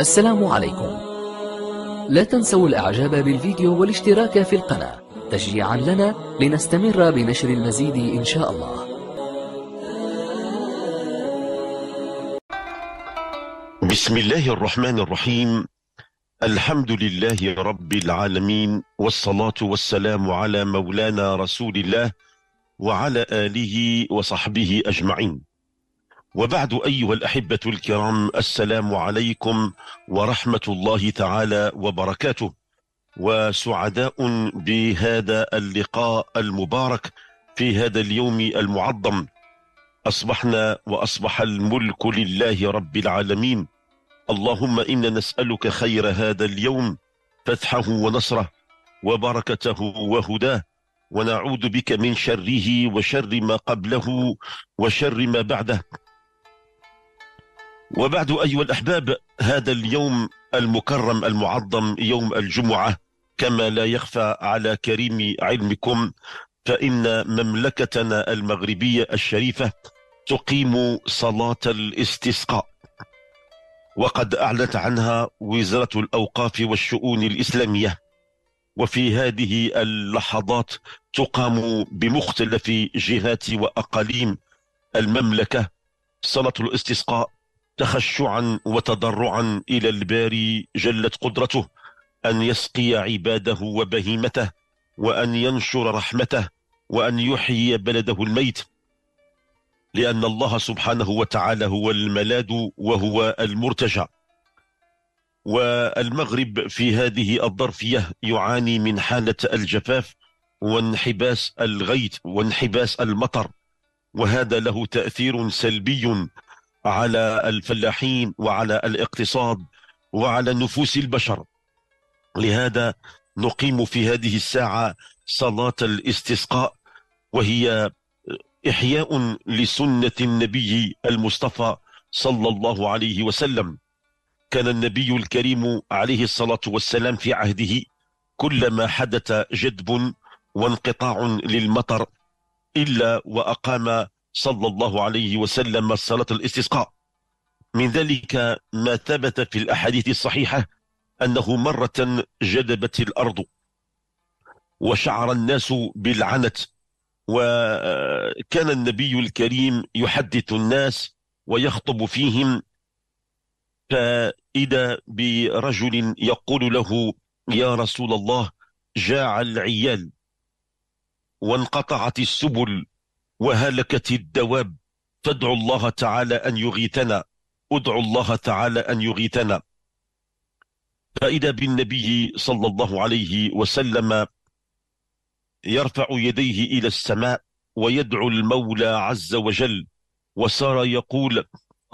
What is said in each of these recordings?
السلام عليكم لا تنسوا الإعجاب بالفيديو والاشتراك في القناة تشجيعا لنا لنستمر بنشر المزيد إن شاء الله بسم الله الرحمن الرحيم الحمد لله رب العالمين والصلاة والسلام على مولانا رسول الله وعلى آله وصحبه أجمعين وبعد أيها الأحبة الكرام السلام عليكم ورحمة الله تعالى وبركاته وسعداء بهذا اللقاء المبارك في هذا اليوم المعظم أصبحنا وأصبح الملك لله رب العالمين اللهم إنا نسألك خير هذا اليوم فتحه ونصره وبركته وهداه ونعوذ بك من شره وشر ما قبله وشر ما بعده وبعد أيها الأحباب هذا اليوم المكرم المعظم يوم الجمعة كما لا يخفى على كريم علمكم فإن مملكتنا المغربية الشريفة تقيم صلاة الاستسقاء وقد أعلنت عنها وزارة الأوقاف والشؤون الإسلامية وفي هذه اللحظات تقام بمختلف جهات وأقاليم المملكة صلاة الاستسقاء تخشعا وتضرعا الى الباري جلت قدرته ان يسقي عباده وبهيمته وان ينشر رحمته وان يحيي بلده الميت لان الله سبحانه وتعالى هو الملاذ وهو المرتجى والمغرب في هذه الظرفيه يعاني من حاله الجفاف وانحباس الغيث وانحباس المطر وهذا له تاثير سلبي على الفلاحين وعلى الاقتصاد وعلى نفوس البشر لهذا نقيم في هذه الساعه صلاه الاستسقاء وهي احياء لسنه النبي المصطفى صلى الله عليه وسلم كان النبي الكريم عليه الصلاه والسلام في عهده كلما حدث جدب وانقطاع للمطر الا واقام صلى الله عليه وسلم صلاة الاستسقاء من ذلك ما ثبت في الأحاديث الصحيحة أنه مرة جذبت الأرض وشعر الناس بالعنت وكان النبي الكريم يحدث الناس ويخطب فيهم فإذا برجل يقول له يا رسول الله جاع العيال وانقطعت السبل وهلكت الدواب فادعوا الله تعالى أن يغيثنا ادعوا الله تعالى أن يغيثنا فإذا بالنبي صلى الله عليه وسلم يرفع يديه إلى السماء ويدعو المولى عز وجل وصار يقول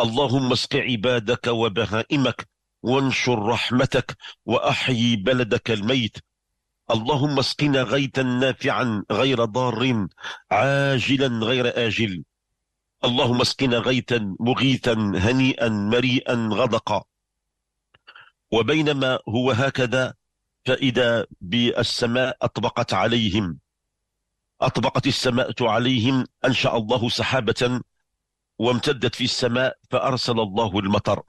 اللهم اسق عبادك وبهائمك وانشر رحمتك وأحيي بلدك الميت اللهم اسقنا غيثا نافعا غير ضار عاجلا غير آجل اللهم اسقنا غيثا مغيثا هنيئا مريئا غدقا وبينما هو هكذا فإذا بالسماء أطبقت عليهم أطبقت السماء عليهم أنشأ الله سحابة وامتدت في السماء فأرسل الله المطر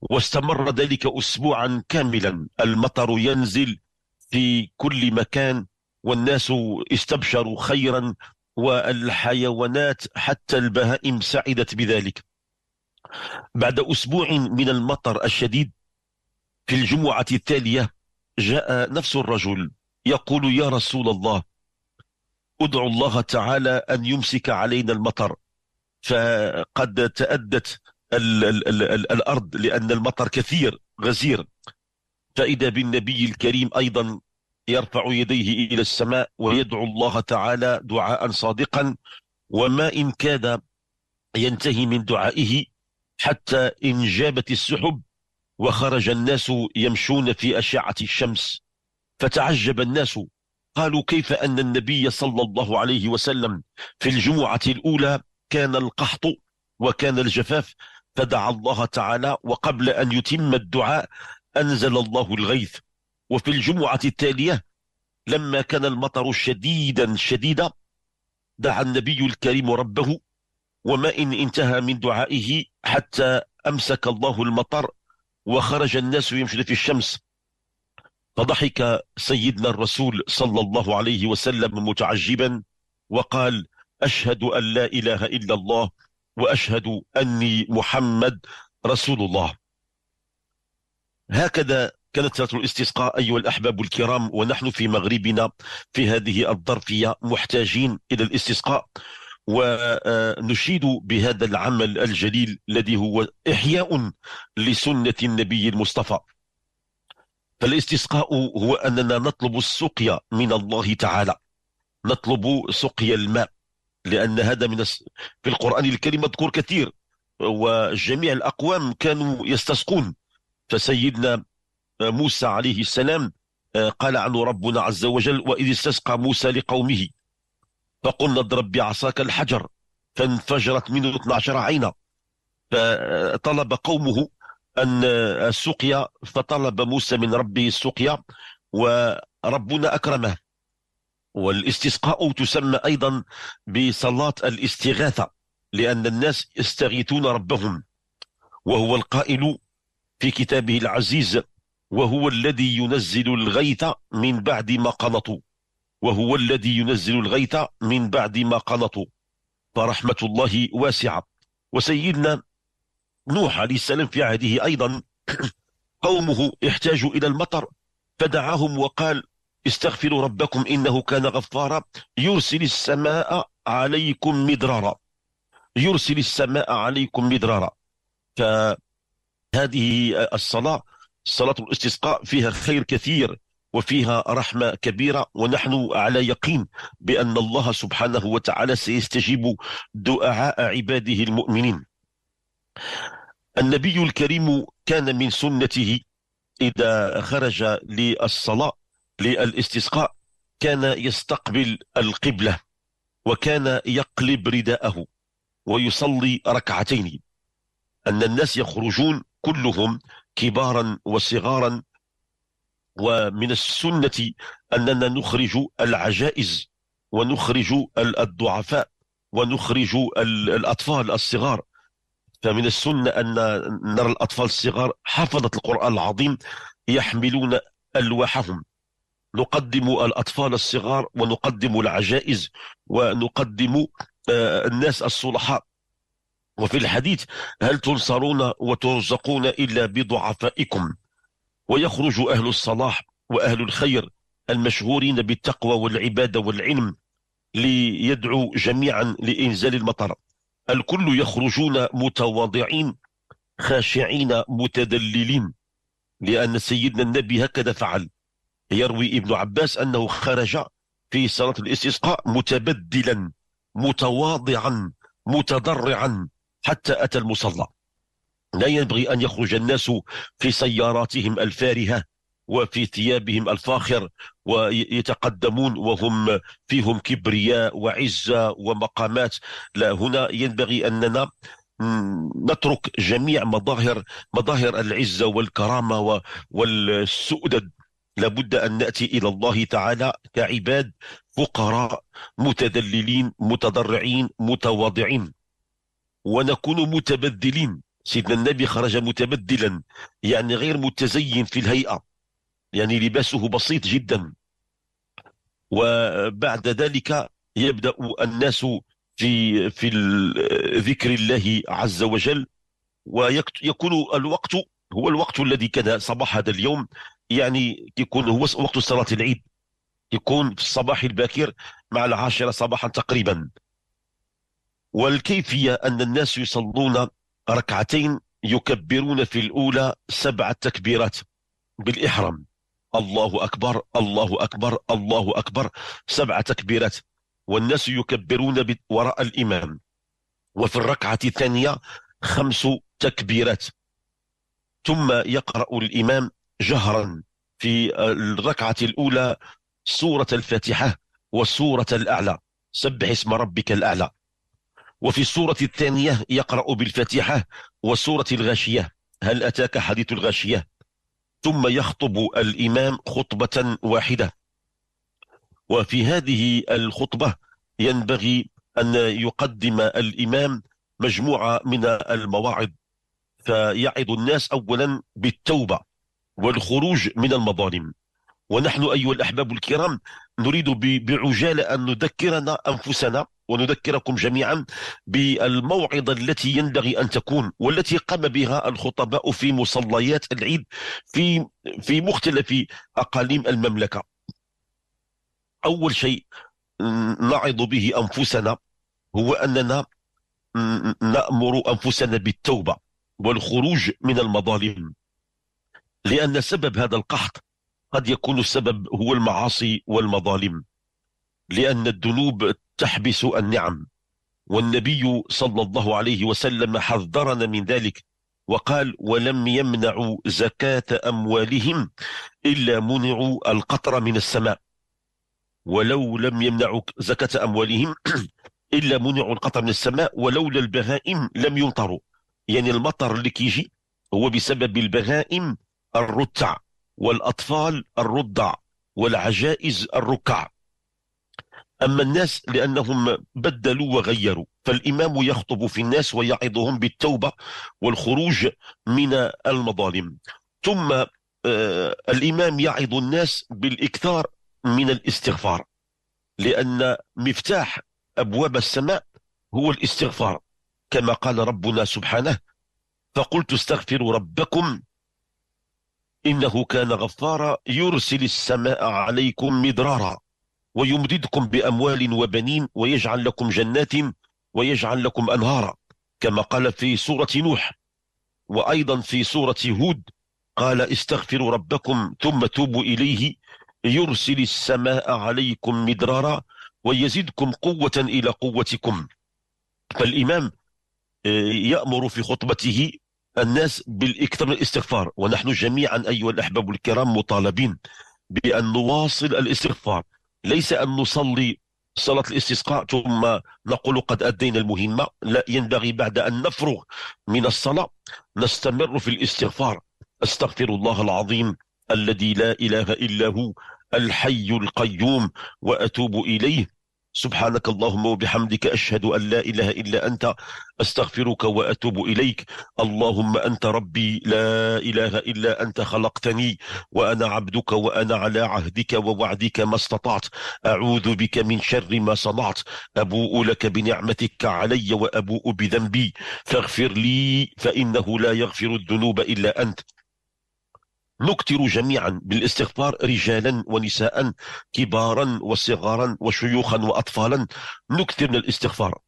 واستمر ذلك أسبوعا كاملا المطر ينزل في كل مكان والناس استبشروا خيرا والحيوانات حتى البهائم سعدت بذلك بعد أسبوع من المطر الشديد في الجمعة التالية جاء نفس الرجل يقول يا رسول الله ادعو الله تعالى أن يمسك علينا المطر فقد تأدت الـ الـ الـ الـ الأرض لأن المطر كثير غزير فإذا بالنبي الكريم أيضا يرفع يديه إلى السماء ويدعو الله تعالى دعاء صادقا وما إن كاد ينتهي من دعائه حتى انجابت السحب وخرج الناس يمشون في أشعة الشمس فتعجب الناس قالوا كيف أن النبي صلى الله عليه وسلم في الجمعة الأولى كان القحط وكان الجفاف فدعا الله تعالى وقبل أن يتم الدعاء أنزل الله الغيث وفي الجمعة التالية لما كان المطر شديدا شديدا دعا النبي الكريم ربه وما إن انتهى من دعائه حتى أمسك الله المطر وخرج الناس يمشون في الشمس فضحك سيدنا الرسول صلى الله عليه وسلم متعجبا وقال أشهد أن لا إله إلا الله وأشهد أني محمد رسول الله هكذا كانت صلاة الاستسقاء أيها الأحباب الكرام ونحن في مغربنا في هذه الظرفية محتاجين إلى الاستسقاء ونشيد بهذا العمل الجليل الذي هو إحياء لسنة النبي المصطفى فالاستسقاء هو أننا نطلب السقيا من الله تعالى نطلب سقيا الماء لأن هذا من في القرآن الكريم مذكور كثير وجميع الأقوام كانوا يستسقون فسيدنا آه، موسى عليه السلام آه، قال عنه ربنا عز وجل وإذ استسقى موسى لقومه فقلنا اضرب بعصاك الحجر فانفجرت منه 12 عينا فطلب قومه أن السقيا آه، فطلب موسى من ربه السقيا وربنا أكرمه والاستسقاء تسمى أيضا بصلاة الاستغاثة لأن الناس يستغيثون ربهم وهو القائل في كتابه العزيز وهو الذي ينزل الغيث من بعد ما قنطوا وهو الذي ينزل الغيث من بعد ما قنطوا فرحمة الله واسعة وسيدنا نوح عليه السلام في عهده أيضا قومه احتاجوا إلى المطر فدعاهم وقال استغفروا ربكم إنه كان غفارا يرسل السماء عليكم مدرارا يرسل السماء عليكم مدرارا فهذه الصلاة صلاة الاستسقاء فيها خير كثير وفيها رحمة كبيرة ونحن على يقين بأن الله سبحانه وتعالى سيستجيب دعاء عباده المؤمنين النبي الكريم كان من سنته إذا خرج للصلاة للاستسقاء كان يستقبل القبلة وكان يقلب رداءه ويصلي ركعتين أن الناس يخرجون كلهم كبارا وصغارا ومن السنة أننا نخرج العجائز ونخرج الضعفاء ونخرج الأطفال الصغار فمن السنة أن نرى الأطفال الصغار حفظة القرآن العظيم يحملون ألواحهم نقدم الأطفال الصغار ونقدم العجائز ونقدم آه، الناس الصلحاء وفي الحديث هل تنصرون وترزقون إلا بضعفائكم ويخرج أهل الصلاح وأهل الخير المشهورين بالتقوى والعبادة والعلم ليدعو جميعا لإنزال المطر الكل يخرجون متواضعين خاشعين متدللين لأن سيدنا النبي هكذا فعل يروي ابن عباس أنه خرج في صلاة الاستسقاء متبدلا متواضعا متضرعا حتى أتى المصلى لا ينبغي أن يخرج الناس في سياراتهم الفارهة وفي ثيابهم الفاخر ويتقدمون وهم فيهم كبرياء وعزة ومقامات لا هنا ينبغي أننا نترك جميع مظاهر مظاهر العزة والكرامة والسؤدد لابد أن نأتي إلى الله تعالى كعباد فقراء متذللين متضرعين متواضعين ونكون متبدلين سيدنا النبي خرج متبدلا يعني غير متزين في الهيئة يعني لباسه بسيط جدا وبعد ذلك يبدأ الناس في في ذكر الله عز وجل ويكون الوقت هو الوقت الذي كان صباح هذا اليوم يعني يكون هو وقت صلاة العيد يكون في الصباح الباكر مع العاشرة صباحا تقريبا والكيفية أن الناس يصلون ركعتين يكبرون في الأولى سبع تكبيرات بالإحرام الله أكبر الله أكبر الله أكبر سبع تكبيرات والناس يكبرون وراء الإمام وفي الركعة الثانية خمس تكبيرات ثم يقرأ الإمام جهرا في الركعة الأولى سورة الفاتحة وسورة الأعلى سبح اسم ربك الأعلى وفي السورة الثانية يقرأ بالفاتحة وسورة الغاشية هل أتاك حديث الغاشية ثم يخطب الإمام خطبة واحدة وفي هذه الخطبة ينبغي أن يقدم الإمام مجموعة من المواعظ فيعظ الناس أولا بالتوبة والخروج من المظالم ونحن أيها الأحباب الكرام نريد بعجالة أن نذكرنا أنفسنا ونذكركم جميعا بالموعظة التي ينبغي أن تكون والتي قام بها الخطباء في مصليات العيد في في مختلف أقاليم المملكة أول شيء نعظ به أنفسنا هو أننا نأمر أنفسنا بالتوبة والخروج من المظالم لأن سبب هذا القحط قد يكون السبب هو المعاصي والمظالم لأن الذنوب تحبس النعم والنبي صلى الله عليه وسلم حذرنا من ذلك وقال ولم يمنعوا زكاة أموالهم إلا منعوا القطر من السماء ولو لم يمنعوا زكاة أموالهم إلا منعوا القطر من السماء ولولا البهائم لم يمطروا يعني المطر اللي كيجي هو بسبب البهائم الرتع والأطفال الرضع والعجائز الركع أما الناس لأنهم بدلوا وغيروا فالإمام يخطب في الناس ويعظهم بالتوبة والخروج من المظالم ثم آه الإمام يعظ الناس بالإكثار من الاستغفار لأن مفتاح أبواب السماء هو الاستغفار كما قال ربنا سبحانه فقلت استغفروا ربكم إنه كان غفارا يرسل السماء عليكم مدرارا ويمددكم بأموال وبنين ويجعل لكم جنات ويجعل لكم أنهارا كما قال في سورة نوح وأيضا في سورة هود قال استغفروا ربكم ثم توبوا إليه يرسل السماء عليكم مدرارا ويزدكم قوة إلى قوتكم فالإمام آه، يأمر في خطبته الناس بالأكثر من الاستغفار ونحن جميعا أيها الأحباب الكرام مطالبين بأن نواصل الاستغفار ليس أن نصلي صلاة الاستسقاء ثم نقول قد أدينا المهمة لا ينبغي بعد أن نفرغ من الصلاة نستمر في الاستغفار أستغفر الله العظيم الذي لا إله إلا هو الحي القيوم وأتوب إليه سبحانك اللهم وبحمدك أشهد أن لا إله إلا أنت أستغفرك وأتوب إليك اللهم أنت ربي لا إله إلا أنت خلقتني وأنا عبدك وأنا على عهدك ووعدك ما استطعت أعوذ بك من شر ما صنعت أبوء لك بنعمتك علي وأبوء بذنبي فاغفر لي فإنه لا يغفر الذنوب إلا أنت نكثر جميعا بالاستغفار رجالا ونساء كبارا وصغارا وشيوخا واطفالا نكثر من الاستغفار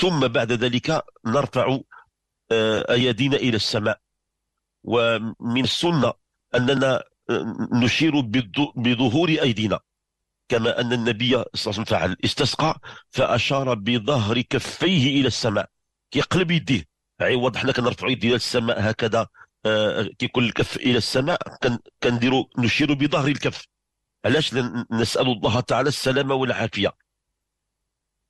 ثم بعد ذلك نرفع آه، ايادينا الى السماء ومن السنه اننا آه، نشير بظهور ايدينا كما ان النبي صلى الله عليه وسلم فعل استسقى فاشار بظهر كفيه الى السماء كيقلب يديه عوض حنا كنرفعوا يدينا للسماء هكذا آه، كيكون الكف الى السماء كنديروا نشير بظهر الكف علاش نسال الله تعالى السلامه والعافيه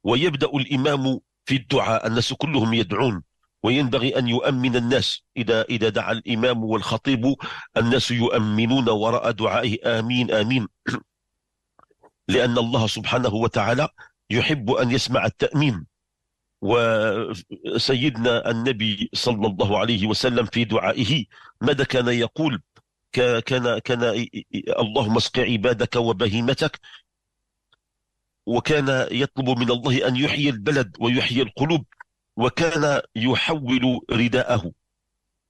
ويبدا الامام في الدعاء الناس كلهم يدعون وينبغي ان يؤمن الناس اذا اذا دعا الامام والخطيب الناس يؤمنون وراء دعائه امين امين لان الله سبحانه وتعالى يحب ان يسمع التامين وسيدنا النبي صلى الله عليه وسلم في دعائه ماذا كان يقول كان كان اللهم اسق عبادك وبهيمتك وكان يطلب من الله ان يحيي البلد ويحيي القلوب وكان يحول رداءه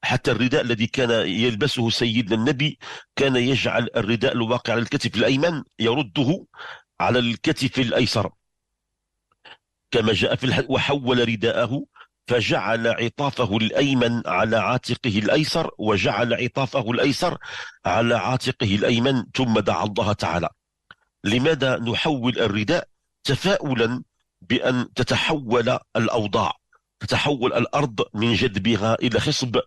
حتى الرداء الذي كان يلبسه سيدنا النبي كان يجعل الرداء الواقع على الكتف الايمن يرده على الكتف الايسر كما جاء في الح... وحول رداءه فجعل عطافه الأيمن على عاتقه الأيسر وجعل عطافه الأيسر على عاتقه الأيمن ثم دعا الله تعالى لماذا نحول الرداء تفاؤلا بأن تتحول الأوضاع تتحول الأرض من جذبها إلى خصب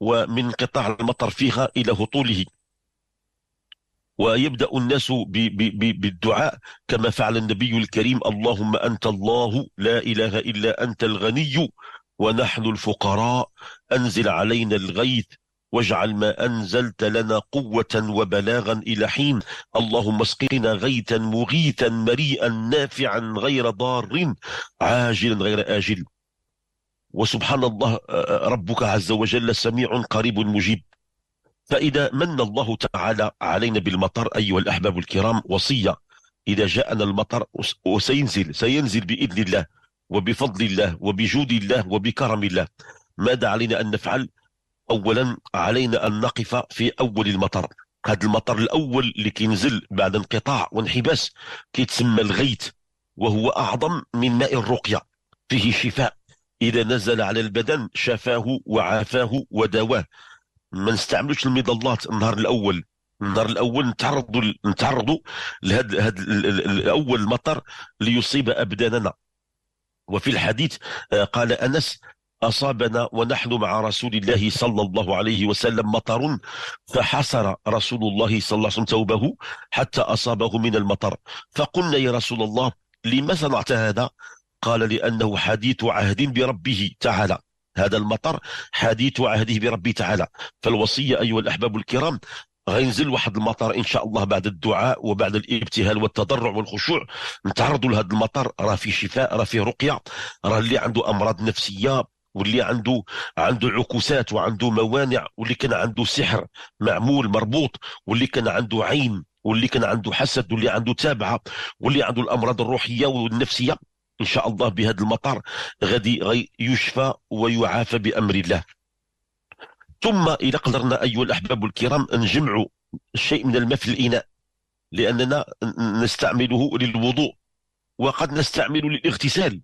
ومن قطاع المطر فيها إلى هطوله ويبدأ الناس بالدعاء كما فعل النبي الكريم اللهم أنت الله لا إله إلا أنت الغني ونحن الفقراء أنزل علينا الغيث واجعل ما أنزلت لنا قوة وبلاغا إلى حين اللهم اسقنا غيثا مغيثا مريئا نافعا غير ضار عاجلا غير آجل وسبحان الله آه، آه، ربك عز وجل سميع قريب مجيب فإذا من الله تعالى علينا بالمطر أيها الأحباب الكرام وصية إذا جاءنا المطر وسينزل سينزل بإذن الله وبفضل الله وبجود الله وبكرم الله ماذا علينا أن نفعل أولا علينا أن نقف في أول المطر هذا المطر الأول اللي كينزل بعد انقطاع وانحباس كيتسمى الغيث وهو أعظم من ماء الرقية فيه شفاء إذا نزل على البدن شفاه وعافاه ودواه ما نستعملوش المظلات النهار الاول النهار الاول نتعرضوا نتعرضوا لهذا هذا الاول المطر ليصيب ابداننا وفي الحديث آه، قال انس أصابنا ونحن مع رسول الله صلى الله عليه وسلم مطر فحصر رسول الله صلى الله عليه وسلم ثوبه حتى أصابه من المطر فقلنا يا رسول الله لما صنعت هذا قال لأنه حديث عهد بربه تعالى هذا المطر حديث عهده بربي تعالى فالوصية أيها الأحباب الكرام غينزل واحد المطر ان شاء الله بعد الدعاء وبعد الابتهال والتضرع والخشوع نتعرضوا لهذا المطر راه فيه شفاء راه فيه رقيه راه اللي عنده امراض نفسيه واللي عنده عنده عكوسات وعنده موانع واللي كان عنده سحر معمول مربوط واللي كان عنده عين واللي كان عنده حسد واللي عنده تابعه واللي عنده الامراض الروحيه والنفسيه ان شاء الله بهذا المطر غادي يشفى ويعافى بامر الله ثم اذا قدرنا ايها الاحباب الكرام نجمعوا شيء من الماء في الاناء لاننا نستعمله للوضوء وقد نستعمله للاغتسال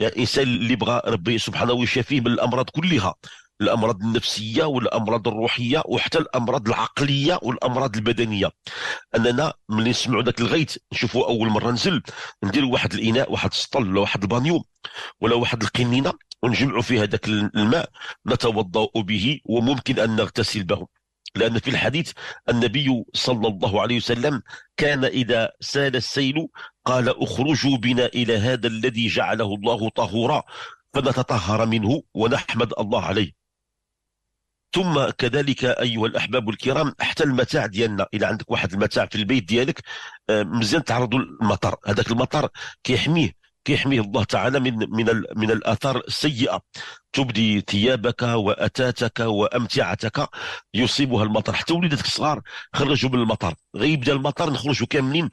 يعني الانسان اللي بغى ربي سبحانه ويشافيه من الامراض كلها الامراض النفسيه والامراض الروحيه وحتى الامراض العقليه والامراض البدنيه اننا ملي نسمعوا ذاك الغيت نشوفوا اول مره نزل ندير واحد الاناء واحد السطل ولا واحد البانيو ولا واحد القنينه ونجمعوا فيها ذاك الماء نتوضا به وممكن ان نغتسل به لأن في الحديث النبي صلى الله عليه وسلم كان إذا سال السيل قال اخرجوا بنا إلى هذا الذي جعله الله طهورا فنتطهر منه ونحمد الله عليه ثم كذلك ايها الاحباب الكرام حتى المتاع ديالنا الى عندك واحد المتاع في البيت ديالك آه، مزيان تعرضوا للمطر هذاك المطر كيحميه كيحميه الله تعالى من من من الاثار السيئه تبدي ثيابك واتاتك وامتعتك يصيبها المطر حتى وليداتك الصغار خرجوا من المطر غيبدا المطر نخرجوا كاملين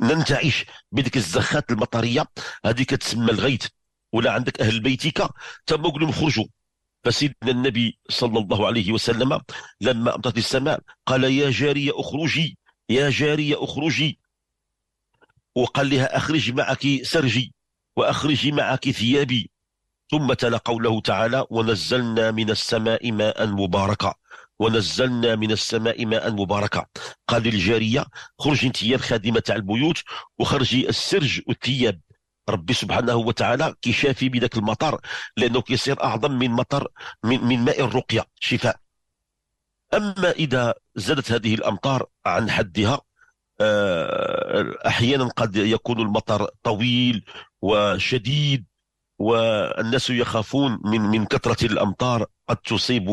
ننتعش بديك الزخات المطريه هذه كتسمى الغيث ولا عندك اهل بيتك تما خرجوا فسيدنا النبي صلى الله عليه وسلم لما أمطت السماء قال يا جارية أخرجي يا جارية أخرجي وقال لها أخرج معك سرجي وأخرجي معك ثيابي ثم تلا قوله تعالى ونزلنا من السماء ماء مباركا ونزلنا من السماء ماء مباركا قال للجارية خرجي انت يا الخادمة تاع البيوت وخرجي السرج والثياب ربي سبحانه وتعالى كيشافي بذاك المطر لانه كيصير اعظم من مطر من, من ماء الرقيه شفاء اما اذا زادت هذه الامطار عن حدها آه، احيانا قد يكون المطر طويل وشديد والناس يخافون من من كثره الامطار قد تصيب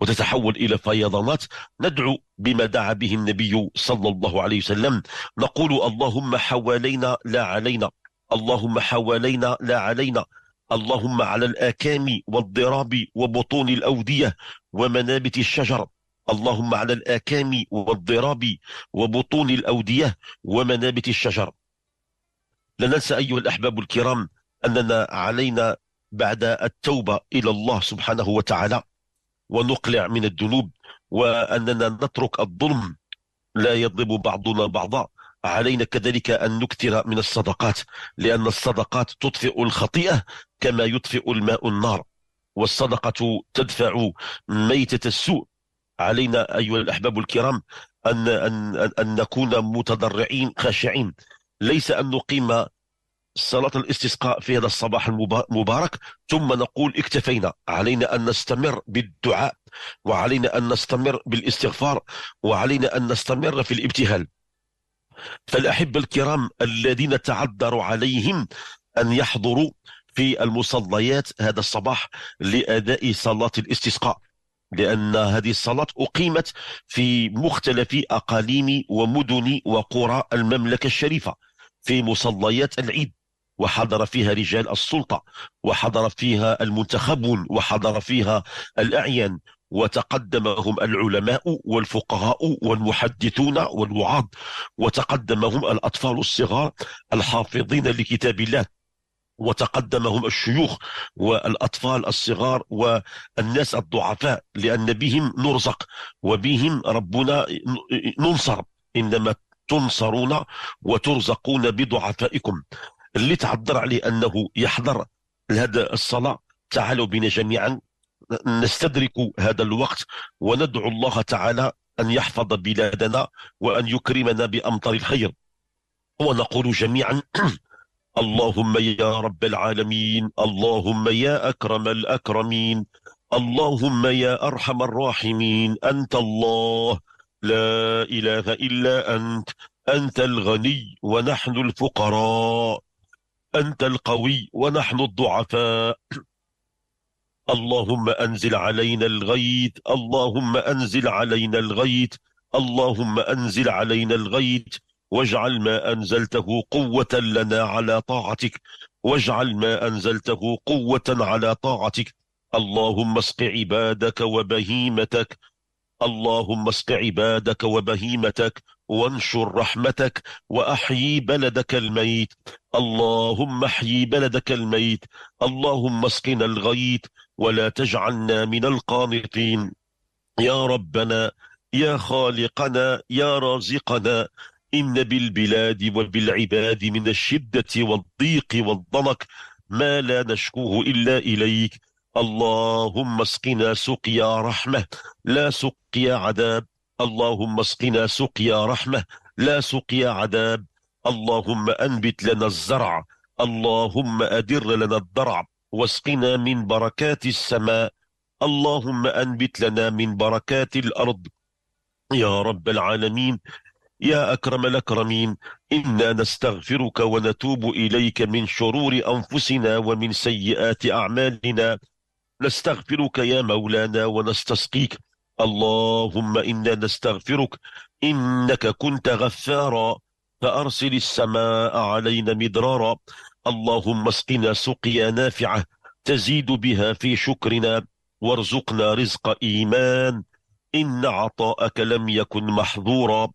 وتتحول الى فيضانات ندعو بما دعا به النبي صلى الله عليه وسلم نقول اللهم حوالينا لا علينا اللهم حوالينا لا علينا اللهم على الآكام والضراب وبطون الأودية ومنابت الشجر اللهم على الآكام والضراب وبطون الأودية ومنابت الشجر لا ننسى أيها الأحباب الكرام أننا علينا بعد التوبة إلى الله سبحانه وتعالى ونقلع من الذنوب وأننا نترك الظلم لا يضرب بعضنا بعضا علينا كذلك أن نكثر من الصدقات لأن الصدقات تطفئ الخطيئة كما يطفئ الماء النار والصدقة تدفع ميتة السوء علينا أيها الأحباب الكرام أن, أن, أن نكون متضرعين خاشعين ليس أن نقيم صلاة الاستسقاء في هذا الصباح المبارك ثم نقول اكتفينا علينا أن نستمر بالدعاء وعلينا أن نستمر بالاستغفار وعلينا أن نستمر في الابتهال فالأحبة الكرام الذين تعذروا عليهم أن يحضروا في المصليات هذا الصباح لأداء صلاة الاستسقاء لأن هذه الصلاة أقيمت في مختلف أقاليم ومدن وقرى المملكة الشريفة في مصليات العيد وحضر فيها رجال السلطة وحضر فيها المنتخبون وحضر فيها الأعيان وتقدمهم العلماء والفقهاء والمحدثون والوعاظ وتقدمهم الأطفال الصغار الحافظين لكتاب الله وتقدمهم الشيوخ والأطفال الصغار والناس الضعفاء لأن بهم نرزق وبهم ربنا ننصر إنما تنصرون وترزقون بضعفائكم اللي تعذر عليه أنه يحضر هذا الصلاة تعالوا بنا جميعا نستدرك هذا الوقت وندعو الله تعالى أن يحفظ بلادنا وأن يكرمنا بأمطار الخير ونقول جميعا اللهم يا رب العالمين اللهم يا أكرم الأكرمين اللهم يا أرحم الراحمين أنت الله لا إله إلا أنت أنت الغني ونحن الفقراء أنت القوي ونحن الضعفاء اللهم أنزل علينا الغيث اللهم أنزل علينا الغيث اللهم أنزل علينا الغيث واجعل ما أنزلته قوة لنا على طاعتك واجعل ما أنزلته قوة على طاعتك اللهم اسق عبادك وبهيمتك اللهم اسق عبادك وبهيمتك وانشر رحمتك وأحيي بلدك الميت اللهم احيي بلدك الميت اللهم اسقنا الغيث ولا تجعلنا من القانطين يا ربنا يا خالقنا يا رازقنا إن بالبلاد وبالعباد من الشدة والضيق والضنك ما لا نشكوه إلا إليك اللهم اسقنا سقيا رحمة لا سقيا عذاب اللهم اسقنا سقيا رحمة لا سقيا عذاب اللهم أنبت لنا الزرع اللهم أدر لنا الضرع واسقنا من بركات السماء اللهم أنبت لنا من بركات الأرض يا رب العالمين يا أكرم الأكرمين إنا نستغفرك ونتوب إليك من شرور أنفسنا ومن سيئات أعمالنا نستغفرك يا مولانا ونستسقيك اللهم إنا نستغفرك إنك كنت غفارا فأرسل السماء علينا مدرارا اللهم اسقنا سقيا نافعة تزيد بها في شكرنا وارزقنا رزق إيمان إن عطاءك لم يكن محظورا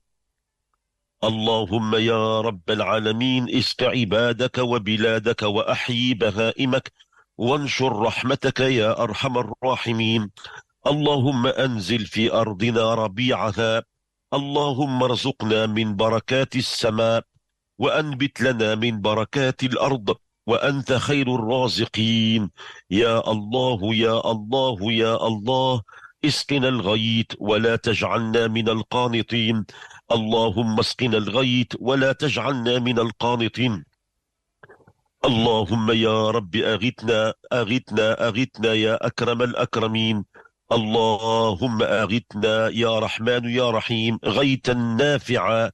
اللهم يا رب العالمين اسق عبادك وبلادك وأحيي بهائمك وانشر رحمتك يا أرحم الراحمين اللهم أنزل في أرضنا ربيعها اللهم ارزقنا من بركات السماء وأنبت لنا من بركات الأرض وأنت خير الرازقين يا الله يا الله يا الله اسقنا الغيث ولا تجعلنا من القانطين اللهم اسقنا الغيث ولا تجعلنا من القانطين اللهم يا رب أغثنا أغثنا أغثنا يا أكرم الأكرمين اللهم أغثنا يا رحمن يا رحيم غيثا نافعا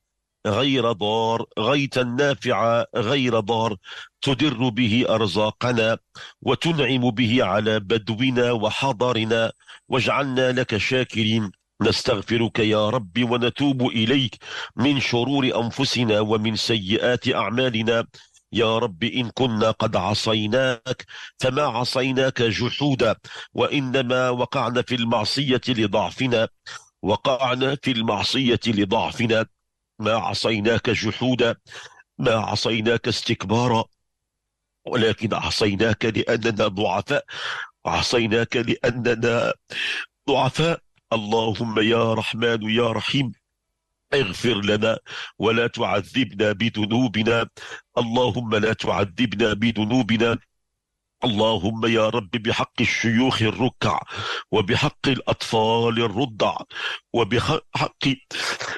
غير ضار غيثا نافعا غير ضار تدر به أرزاقنا وتنعم به على بدونا وحضرنا واجعلنا لك شاكرين نستغفرك يا رب ونتوب إليك من شرور أنفسنا ومن سيئات أعمالنا يا رب إن كنا قد عصيناك فما عصيناك جحودا وإنما وقعنا في المعصية لضعفنا وقعنا في المعصية لضعفنا ما عصيناك جحودا ما عصيناك استكبارا ولكن عصيناك لأننا ضعفاء عصيناك لأننا ضعفاء اللهم يا رحمن يا رحيم اغفر لنا ولا تعذبنا بذنوبنا اللهم لا تعذبنا بذنوبنا اللهم يا رب بحق الشيوخ الركع وبحق الأطفال الرضع وبحق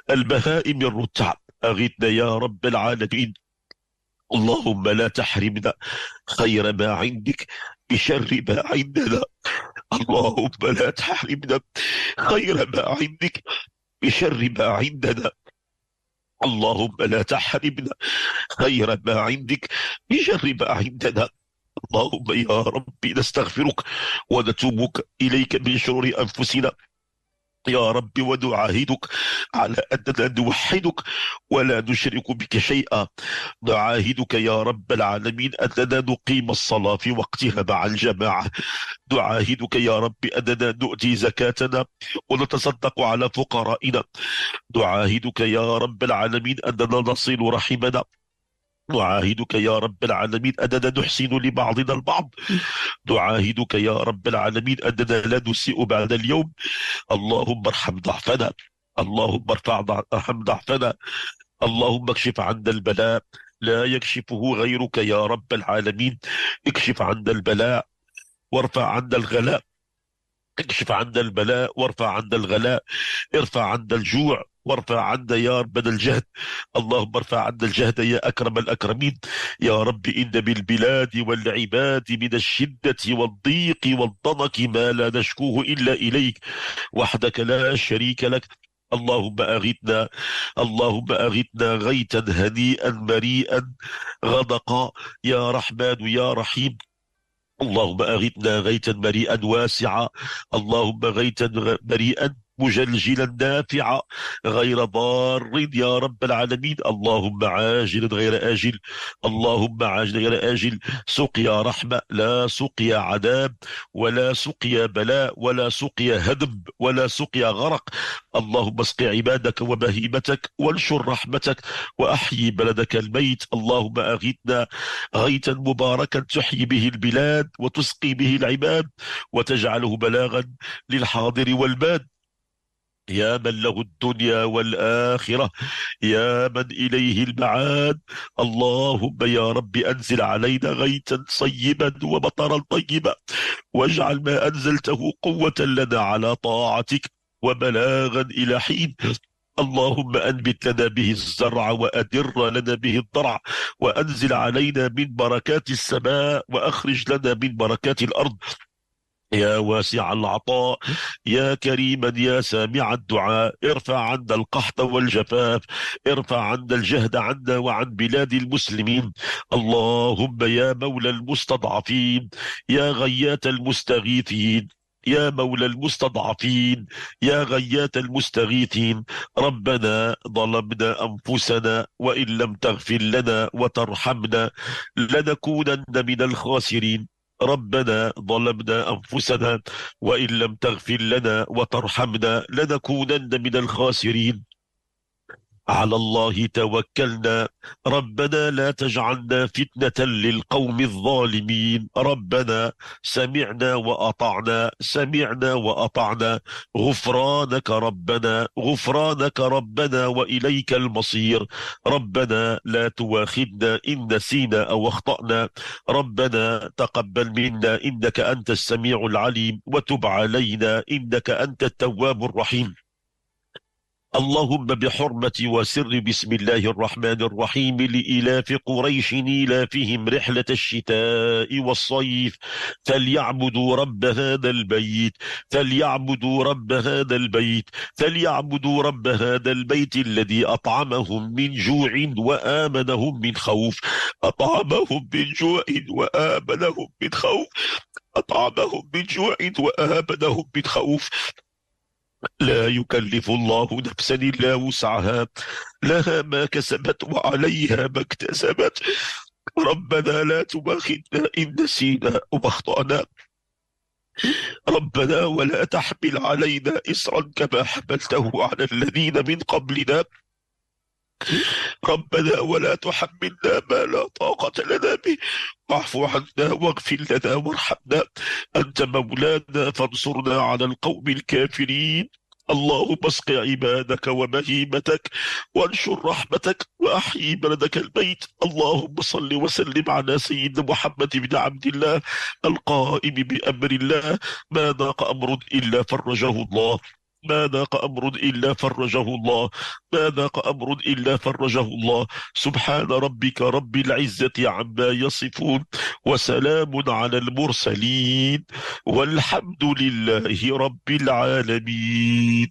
البهائم الرتع أغثنا يا رب العالمين اللهم لا تحرمنا خير ما عندك بشر ما عندنا اللهم لا تحرمنا خير ما عندك بشر ما عندنا اللهم لا تحرمنا خير ما عندك بشر ما عندنا اللهم يا ربي نستغفرك ونتوب إليك من شرور أنفسنا يا رب ونعاهدك على أننا نوحدك ولا نشرك بك شيئا نعاهدك يا رب العالمين أننا نقيم الصلاة في وقتها مع الجماعة نعاهدك يا رب أننا نؤتي زكاتنا ونتصدق على فقرائنا نعاهدك يا رب العالمين أننا نصل رحمنا نعاهدك يا رب العالمين أننا نحسن لبعضنا البعض نعاهدك يا رب العالمين أننا لا نسيء بعد اليوم اللهم ارحم ضعفنا اللهم ارفع ارحم ضعفنا اللهم اكشف عنا البلاء لا يكشفه غيرك يا رب العالمين اكشف عنا البلاء وارفع عنا الغلاء اكشف عنا البلاء وارفع عنا الغلاء ارفع عنا الجوع وارفع عنا يا ربنا الجهد اللهم ارفع عنا الجهد يا أكرم الأكرمين يا رب إن بالبلاد والعباد من الشدة والضيق والضنك ما لا نشكوه إلا إليك وحدك لا شريك لك اللهم أغثنا اللهم أغثنا غيثا هنيئا مريئا غدقا يا رحمن يا رحيم اللهم أغثنا غيثا مريئا واسعا اللهم غيثا مريئا مجلجلا نافعا غير ضار يا رب العالمين اللهم عاجل غير آجل اللهم عاجل غير آجل سقيا رحمة لا سقيا عذاب ولا سقيا بلاء ولا سقيا هدم ولا سقيا غرق اللهم اسق عبادك وبهيمتك وانشر رحمتك وأحيي بلدك الميت اللهم أغثنا غيثا مباركا تحيي به البلاد وتسقي به العباد وتجعله بلاغا للحاضر والباد يا من له الدنيا والآخرة يا من إليه المعاد اللهم يا رب أنزل علينا غيثا صيبا ومطرا طيبا واجعل ما أنزلته قوة لنا على طاعتك وبلاغا إلى حين اللهم أنبت لنا به الزرع وأدر لنا به الضرع وأنزل علينا من بركات السماء وأخرج لنا من بركات الأرض يا واسع العطاء يا كريما يا سامع الدعاء ارفع عنا القحط والجفاف ارفع عنا الجهد عنا وعن بلاد المسلمين اللهم يا مولى المستضعفين يا غيات المستغيثين يا مولى المستضعفين يا غيات المستغيثين ربنا ظلمنا انفسنا وان لم تغفر لنا وترحمنا لنكونن من الخاسرين ربنا ظلمنا أنفسنا وإن لم تغفر لنا وترحمنا لنكونن من الخاسرين على الله توكلنا ربنا لا تجعلنا فتنة للقوم الظالمين ربنا سمعنا وأطعنا سمعنا وأطعنا غفرانك ربنا غفرانك ربنا وإليك المصير ربنا لا تواخذنا إن نسينا أو أخطأنا ربنا تقبل منا إنك أنت السميع العليم وتب علينا إنك أنت التواب الرحيم اللهم بحرمة وسر بسم الله الرحمن الرحيم لإلاف قريش إلافهم رحلة الشتاء والصيف فليعبدوا رب هذا البيت فليعبدوا رب هذا البيت فليعبدوا رب هذا البيت الذي أطعمهم من جوع وآمنهم من خوف أطعمهم من جوع وآمنهم من خوف أطعمهم من جوع وآمنهم من خوف لا يكلف الله نفسا الا وسعها لها ما كسبت وعليها ما اكتسبت ربنا لا تؤاخذنا ان نسينا واخطانا ربنا ولا تحمل علينا إصرا كما حملته على الذين من قبلنا ربنا ولا تحملنا ما لا طاقة لنا به واعف عنا واغفر لنا وارحمنا أنت مولانا فانصرنا على القوم الكافرين اللهم اسق عبادك وبهيمتك وانشر رحمتك واحيي بلدك البيت اللهم صل وسلم على سيدنا محمد بن عبد الله القائم بامر الله ما ضاق امر الا فرجه الله ما ذاق أمر إلا فرجه الله ما ذاق أمر إلا فرجه الله سبحان ربك رب العزة عما يصفون وسلام على المرسلين والحمد لله رب العالمين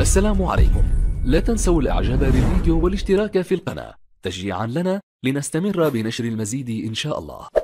السلام عليكم لا تنسوا الإعجاب بالفيديو والاشتراك في القناة تشجيعا لنا لنستمر بنشر المزيد إن شاء الله